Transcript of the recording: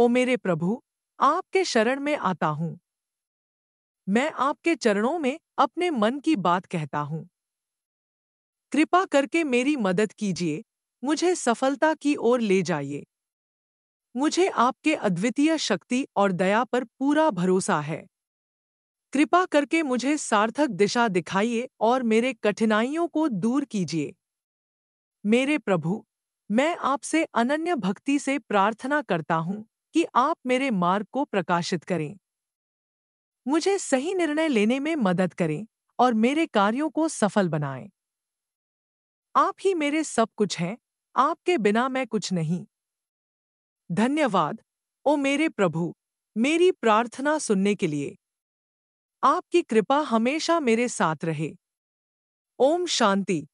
ओ मेरे प्रभु आपके शरण में आता हूं मैं आपके चरणों में अपने मन की बात कहता हूं कृपा करके मेरी मदद कीजिए मुझे सफलता की ओर ले जाइए मुझे आपके अद्वितीय शक्ति और दया पर पूरा भरोसा है कृपा करके मुझे सार्थक दिशा दिखाइए और मेरे कठिनाइयों को दूर कीजिए मेरे प्रभु मैं आपसे अनन्य भक्ति से प्रार्थना करता हूं कि आप मेरे मार्ग को प्रकाशित करें मुझे सही निर्णय लेने में मदद करें और मेरे कार्यों को सफल बनाएं। आप ही मेरे सब कुछ हैं आपके बिना मैं कुछ नहीं धन्यवाद ओ मेरे प्रभु मेरी प्रार्थना सुनने के लिए आपकी कृपा हमेशा मेरे साथ रहे ओम शांति